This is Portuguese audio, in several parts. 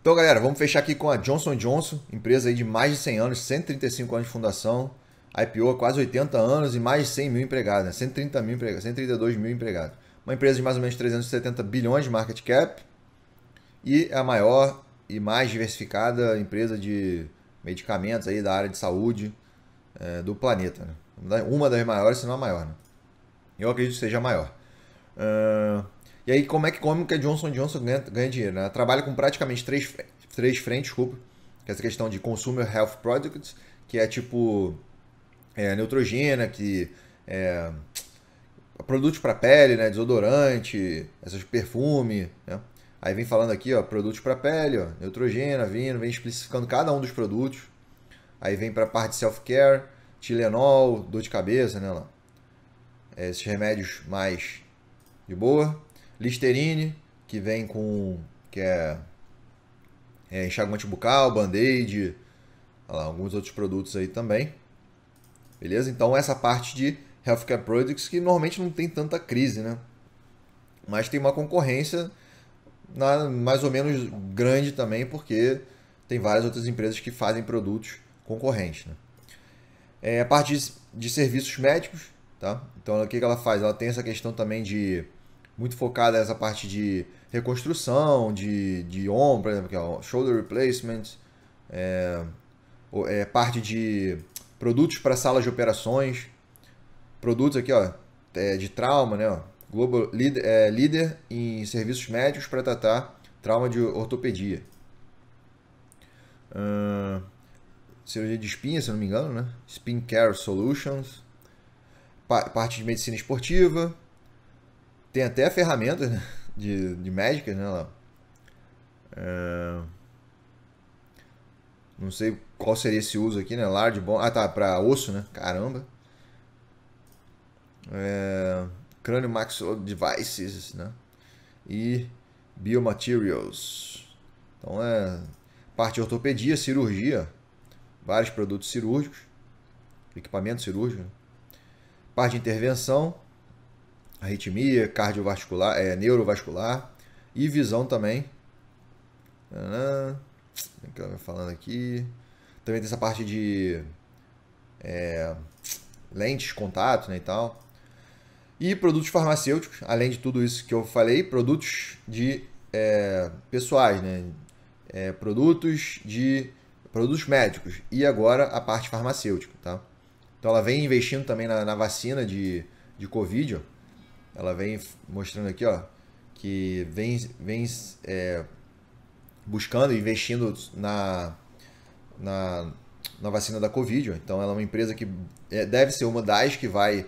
Então, galera, vamos fechar aqui com a Johnson Johnson, empresa aí de mais de 100 anos, 135 anos de fundação, IPO há quase 80 anos e mais de 100 mil empregados, né? 130 mil empregados, 132 mil empregados. Uma empresa de mais ou menos 370 bilhões de market cap e a maior e mais diversificada empresa de medicamentos aí da área de saúde é, do planeta. Né? Uma das maiores, se não a maior. Né? Eu acredito que seja a maior. Uh... E aí, como é que como que a Johnson Johnson ganha, ganha dinheiro? Né? Ela trabalha com praticamente três, três frentes, desculpa, que é essa questão de Consumer Health Products, que é tipo é, neutrogena, que é, produtos para pele, né, desodorante, essas perfume, né? Aí vem falando aqui, ó, produtos para pele, ó, neutrogena, vindo, vem especificando cada um dos produtos. Aí vem para a parte de self-care, Tilenol, dor de cabeça, né, lá. É, esses remédios mais de boa. Listerine, que vem com. que é, é enxaguante bucal, band-aid, alguns outros produtos aí também. Beleza? Então, essa parte de healthcare products que normalmente não tem tanta crise, né? Mas tem uma concorrência na, mais ou menos grande também, porque tem várias outras empresas que fazem produtos concorrentes. Né? É, a parte de, de serviços médicos, tá? Então, o que, que ela faz? Ela tem essa questão também de muito focada nessa parte de reconstrução, de, de ombro, por exemplo, que é o shoulder replacement, é, é parte de produtos para salas de operações, produtos aqui ó, é, de trauma, né? Ó, global lead, é, líder em serviços médicos para tratar trauma de ortopedia. Uh, cirurgia de espinha, se não me engano, né? Spin Care Solutions, pa parte de medicina esportiva, tem até ferramentas né? de, de médicas né, Léo? É... Não sei qual seria esse uso aqui, né? Large bone. Ah, tá, pra osso, né? Caramba. É... Crânio Maxwell Devices, né? E Biomaterials. Então é parte de ortopedia, cirurgia, vários produtos cirúrgicos, equipamento cirúrgico, né. parte de intervenção, arritmia cardiovascular, é, neurovascular e visão também. Que falando aqui. Também tem essa parte de é, lentes, contato né, e tal. E produtos farmacêuticos, além de tudo isso que eu falei, produtos de é, pessoais, né? É, produtos de produtos médicos e agora a parte farmacêutica, tá? Então ela vem investindo também na, na vacina de, de Covid, ó ela vem mostrando aqui, ó, que vem, vem é, buscando, investindo na, na, na vacina da Covid. Então, ela é uma empresa que é, deve ser uma das que vai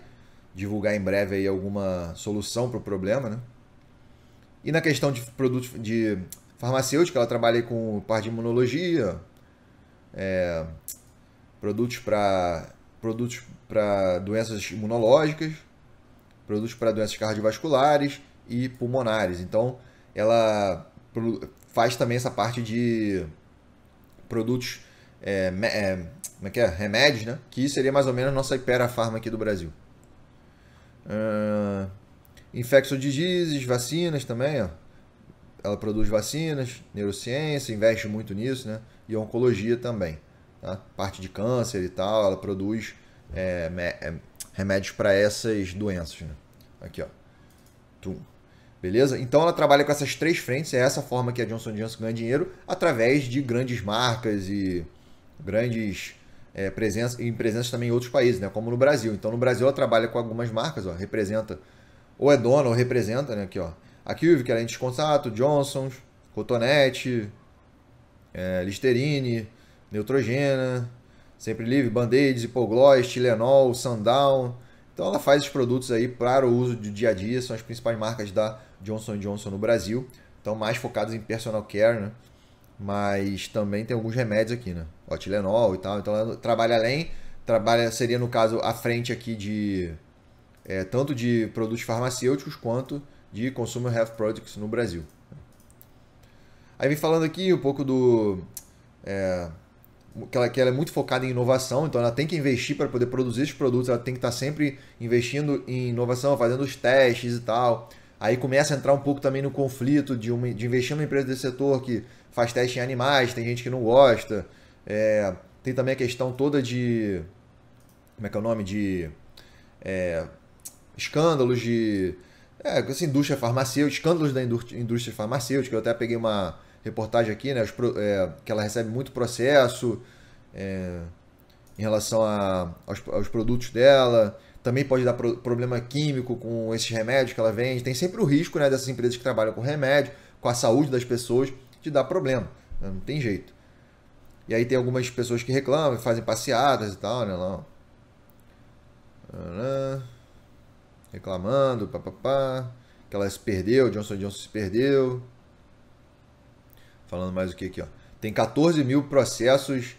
divulgar em breve aí alguma solução para o problema, né? E na questão de produtos de farmacêutica, ela trabalha com parte de imunologia, é, produtos para produtos para doenças imunológicas produtos para doenças cardiovasculares e pulmonares. Então, ela faz também essa parte de produtos, é, é, como é que é? Remédios, né? Que seria mais ou menos a nossa hiperafarma Farma aqui do Brasil. Uh, ah, infectious diseases, vacinas também, ó. Ela produz vacinas, neurociência, investe muito nisso, né? E oncologia também. Tá? Parte de câncer e tal, ela produz é, é remédios para essas doenças. Né? Aqui, ó. Tum. Beleza? Então ela trabalha com essas três frentes, é essa forma que a Johnson Johnson ganha dinheiro através de grandes marcas e grandes é, presenças, em presença também em outros países, né? como no Brasil. Então no Brasil ela trabalha com algumas marcas, ó, representa, ou é dona ou representa, né? aqui ó. A Cube, que ela de em Johnson's, Cotonete, é, Listerine, Neutrogena, Sempre Livre, Band-Aids, Hipoglós, Tilenol, Sundown. Então ela faz os produtos aí para o uso do dia a dia, são as principais marcas da Johnson Johnson no Brasil. Então mais focadas em personal care, né? Mas também tem alguns remédios aqui, né? O Tilenol e tal. Então ela trabalha além, trabalha seria no caso à frente aqui de é, tanto de produtos farmacêuticos quanto de consumer health products no Brasil. Aí vem falando aqui um pouco do é, que ela, que ela é muito focada em inovação, então ela tem que investir para poder produzir esses produtos, ela tem que estar tá sempre investindo em inovação, fazendo os testes e tal. Aí começa a entrar um pouco também no conflito de, uma, de investir numa empresa desse setor que faz teste em animais, tem gente que não gosta. É, tem também a questão toda de. Como é que é o nome? De. É, escândalos de. É, essa indústria farmacêutica, escândalos da indústria farmacêutica. Eu até peguei uma reportagem aqui, né? é, que ela recebe muito processo é, em relação a, aos, aos, produtos dela. Também pode dar pro, problema químico com esses remédios que ela vende. Tem sempre o risco né, dessas empresas que trabalham com remédio, com a saúde das pessoas, de dar problema. Né? Não tem jeito. E aí tem algumas pessoas que reclamam, fazem passeadas e tal, né? Lá, Reclamando, papapá. Que ela se perdeu, Johnson Johnson se perdeu falando mais o que aqui, ó. Tem 14 mil processos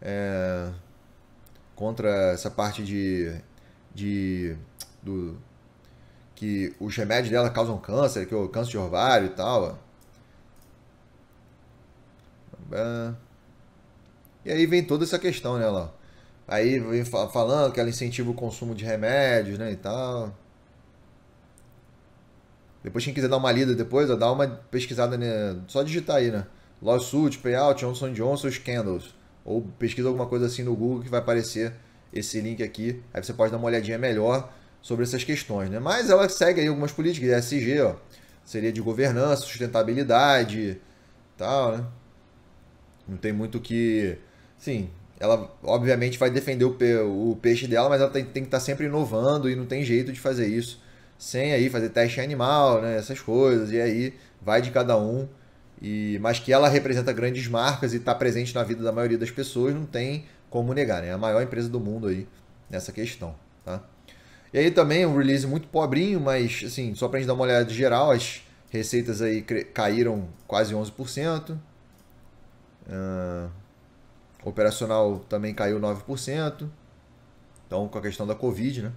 é, contra essa parte de, de do, que os remédios dela causam câncer, que é o câncer de ovário e tal. Ó. É. E aí vem toda essa questão, né, lá. Aí vem falando que ela incentiva o consumo de remédios, né, e tal. Depois, quem quiser dar uma lida depois, dá uma pesquisada, né? só digitar aí, né? Lawsuit, Payout, Johnson Johnson, Scandals. Ou pesquisa alguma coisa assim no Google que vai aparecer esse link aqui. Aí você pode dar uma olhadinha melhor sobre essas questões, né? Mas ela segue aí algumas políticas, ESG, é ó. Seria de governança, sustentabilidade, tal, né? Não tem muito que... Sim, ela obviamente vai defender o, peixe dela, mas ela tem, que estar tá sempre inovando e não tem jeito de fazer isso sem aí fazer teste animal, né, essas coisas, e aí vai de cada um. E, mas que ela representa grandes marcas e está presente na vida da maioria das pessoas, não tem como negar. Né? É a maior empresa do mundo aí nessa questão. Tá? E aí também é um release muito pobrinho, mas assim, só para gente dar uma olhada geral, as receitas aí caíram quase 11%. Uh, ah, operacional também caiu 9%. Então, com a questão da Covid, né?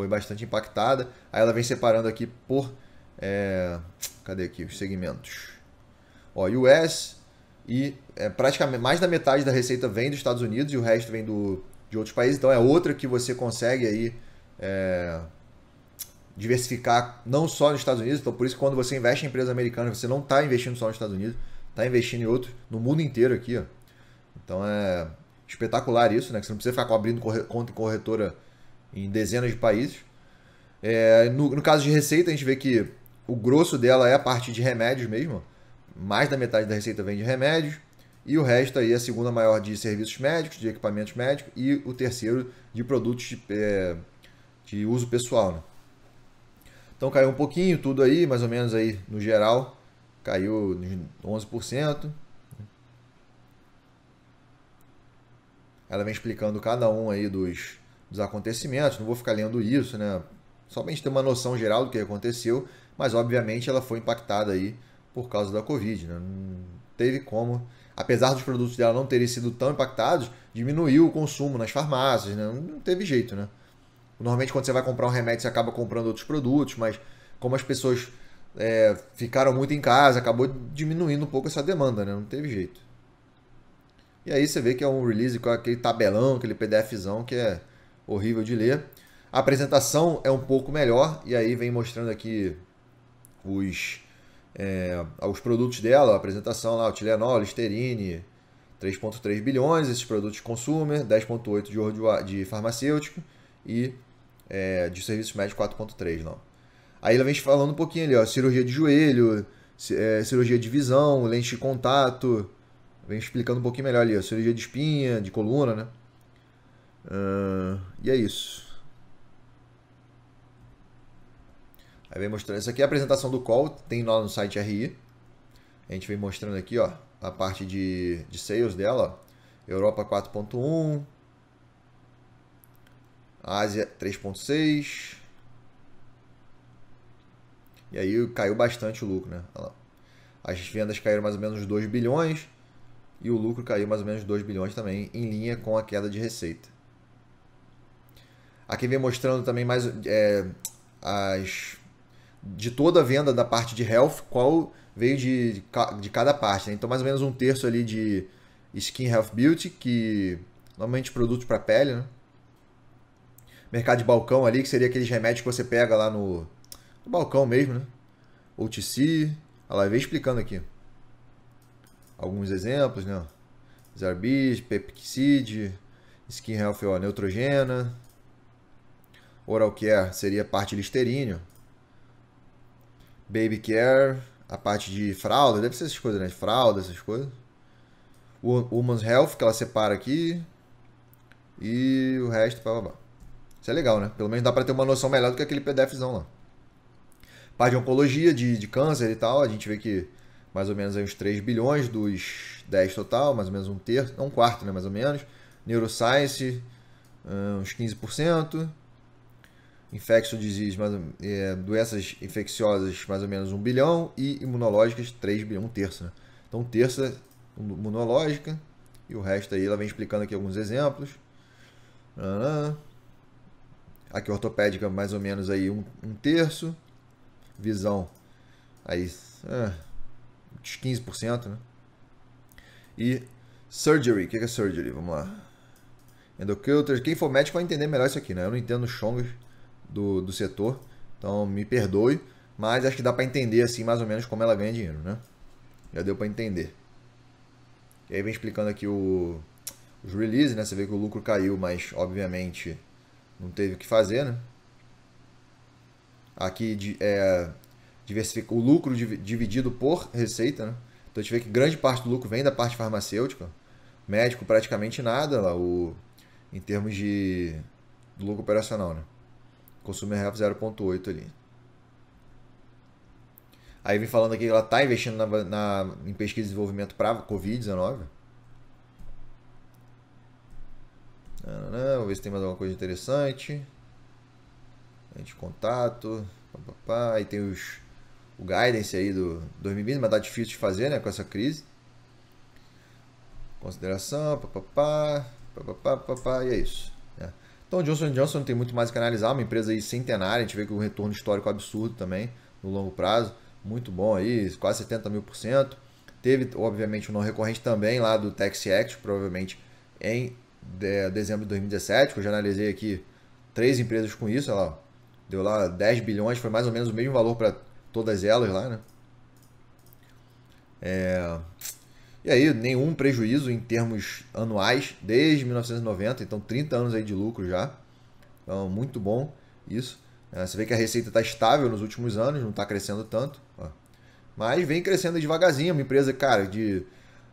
foi bastante impactada. Aí ela vem separando aqui por. É, cadê aqui os segmentos? Ó, US e é, praticamente mais da metade da receita vem dos Estados Unidos e o resto vem do, de outros países. Então é outra que você consegue aí é, diversificar não só nos Estados Unidos. Então por isso quando você investe em empresas americanas você não está investindo só nos Estados Unidos, está investindo em outros no mundo inteiro aqui. Ó. Então é espetacular isso, né? Que você não precisa ficar abrindo conta em corretora em dezenas de países. É, no, no, caso de receita, a gente vê que o grosso dela é a parte de remédios mesmo. Mais da metade da receita vem de remédios. E o resto aí é a segunda maior de serviços médicos, de equipamentos médicos. E o terceiro de produtos de, é, de uso pessoal. Né? Então caiu um pouquinho tudo aí, mais ou menos aí no geral. Caiu 11%. Ela vem explicando cada um aí dos, dos acontecimentos, não vou ficar lendo isso, né? Só para a gente ter uma noção geral do que aconteceu, mas obviamente ela foi impactada aí por causa da Covid, né? Não teve como, apesar dos produtos dela não terem sido tão impactados, diminuiu o consumo nas farmácias, né? Não teve jeito, né? Normalmente quando você vai comprar um remédio, você acaba comprando outros produtos, mas como as pessoas é, ficaram muito em casa, acabou diminuindo um pouco essa demanda, né? Não teve jeito. E aí você vê que é um release com aquele tabelão, aquele PDFzão que é horrível de ler. A apresentação é um pouco melhor, e aí vem mostrando aqui os, é, os produtos dela, a apresentação lá, o Tilenol, Listerine, 3,3 bilhões, esses produtos consumer, 10,8 de de farmacêutico e é, de serviços médicos 4,3, não. Aí ela vem falando um pouquinho ali, ó, cirurgia de joelho, é, cirurgia de visão, lente de contato, vem explicando um pouquinho melhor ali, ó, cirurgia de espinha, de coluna, né? Uh, e é isso. Aí vem mostrando. Isso aqui é a apresentação do call, tem lá no site RI. A gente vem mostrando aqui ó, a parte de, de sales dela. Ó. Europa 4.1. Ásia 3.6. E aí caiu bastante o lucro, né? As vendas caíram mais ou menos 2 bilhões e o lucro caiu mais ou menos 2 bilhões também, em linha com a queda de receita. Aqui vem mostrando também mais é, as de toda a venda da parte de health, qual veio de, de cada parte. Né? Então, mais ou menos um terço ali de Skin Health Beauty, que normalmente produtos para pele, né? Mercado de balcão ali, que seria aqueles remédios que você pega lá no, no balcão mesmo, né? OTC, ela veio explicando aqui. Alguns exemplos, né? Zarbis, Pepcid, Skin Health, ó, Neutrogena, Oral care seria a parte de Baby care, a parte de fralda, deve ser essas coisas, né? Fralda, essas coisas. Woman's Health, que ela separa aqui. E o resto, blá, blá, blá. Isso é legal, né? Pelo menos dá para ter uma noção melhor do que aquele PDFzão lá. Parte de oncologia, de, de câncer e tal, a gente vê que mais ou menos aí uns 3 bilhões dos 10 total, mais ou menos um terço, não um quarto, né? Mais ou menos. Neuroscience, hum, uns 15% infectious disease, é, doenças infecciosas, mais ou menos 1 bilhão, e imunológicas, 3 bilhão, um terço. Né? Então, um terço é imunológica, e o resto aí ela vem explicando aqui alguns exemplos. Aqui ortopédica, mais ou menos aí um, um terço. Visão, aí é, uns 15%, né? E surgery, o que é surgery? Vamos lá. Endocultures, quem for médico vai entender melhor isso aqui, né? Eu não entendo chongas do, do setor. Então me perdoe, mas acho que dá para entender assim mais ou menos como ela ganha dinheiro, né? Já deu para entender. E aí vem explicando aqui o, os releases, né? Você vê que o lucro caiu, mas obviamente não teve o que fazer, né? Aqui é, diversifica o lucro dividido por receita, né? Então a gente vê que grande parte do lucro vem da parte farmacêutica. Médico praticamente nada lá, o, em termos de lucro operacional, né? Consumo real 0,8 ali. Aí vem falando aqui que ela está investindo na, na, em pesquisa e desenvolvimento para Covid-19. Vamos ver se tem mais alguma coisa interessante. gente contato. Pá, Aí tem os, o guidance aí do 2020, mas está difícil de fazer né, com essa crise. Consideração, papapá, papapá, papapá, e é isso. Então, Johnson Johnson tem muito mais que analisar, uma empresa aí centenária, a gente vê que um retorno histórico é absurdo também no longo prazo, muito bom aí, quase 70 mil por cento. Teve, obviamente, um não recorrente também lá do Tax Act, provavelmente em dezembro de 2017, que eu já analisei aqui três empresas com isso, olha lá, deu lá 10 bilhões, foi mais ou menos o mesmo valor para todas elas lá, né? É, e aí, nenhum prejuízo em termos anuais desde 1990, então 30 anos aí de lucro já. Então, muito bom isso. É, você vê que a receita está estável nos últimos anos, não está crescendo tanto. Mas vem crescendo devagarzinho. Uma empresa, cara, de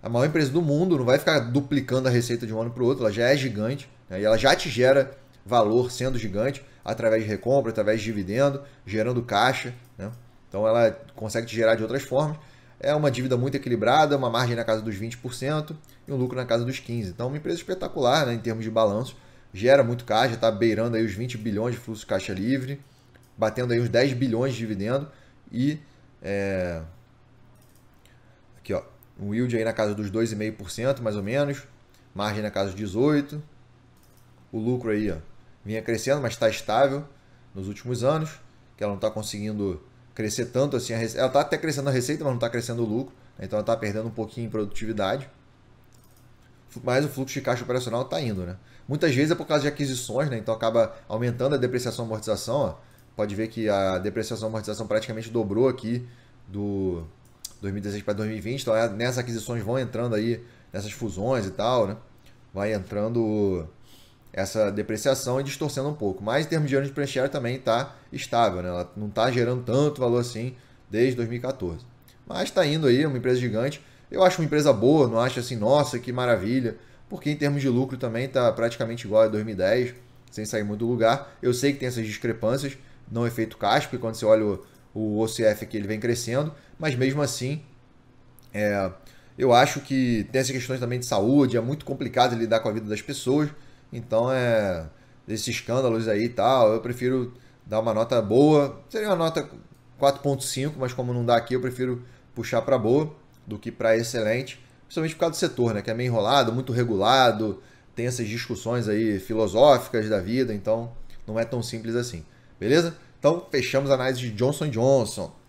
a maior empresa do mundo, não vai ficar duplicando a receita de um ano para o outro, ela já é gigante. Né, e ela já te gera valor sendo gigante através de recompra, através de dividendo, gerando caixa. Né? Então ela consegue te gerar de outras formas é uma dívida muito equilibrada, uma margem na casa dos 20% e um lucro na casa dos 15%. Então, uma empresa espetacular né, em termos de balanço, gera muito caixa, está beirando aí os 20 bilhões de fluxo de caixa livre, batendo aí uns 10 bilhões de dividendo e é... aqui ó, um yield aí na casa dos 2,5% mais ou menos, margem na casa dos 18%, o lucro aí ó, vinha crescendo, mas está estável nos últimos anos, que ela não está conseguindo crescer tanto assim. Ela está até crescendo a receita, mas não está crescendo o lucro. Né? Então ela está perdendo um pouquinho em produtividade. Mas o fluxo de caixa operacional está indo. Né? Muitas vezes é por causa de aquisições, né? então acaba aumentando a depreciação e amortização. Ó. Pode ver que a depreciação e amortização praticamente dobrou aqui do 2016 para 2020. Então é, nessas aquisições vão entrando aí, nessas fusões e tal, né? vai entrando essa depreciação e distorcendo um pouco. Mas em termos de earnings per share também está estável, né? ela não está gerando tanto valor assim desde 2014. Mas está indo aí, uma empresa gigante. Eu acho uma empresa boa, não acho assim, nossa, que maravilha, porque em termos de lucro também está praticamente igual a 2010, sem sair muito do lugar. Eu sei que tem essas discrepâncias, não é efeito caixa, porque quando você olha o, o OCF aqui ele vem crescendo, mas mesmo assim, é, eu acho que tem essas questões também de saúde, é muito complicado lidar com a vida das pessoas, então é esses escândalos aí e tal, eu prefiro dar uma nota boa. Seria uma nota 4.5, mas como não dá aqui, eu prefiro puxar para boa do que para excelente, principalmente por causa do setor, né, que é meio enrolado, muito regulado, tem essas discussões aí filosóficas da vida, então não é tão simples assim. Beleza? Então, fechamos a análise de Johnson Johnson.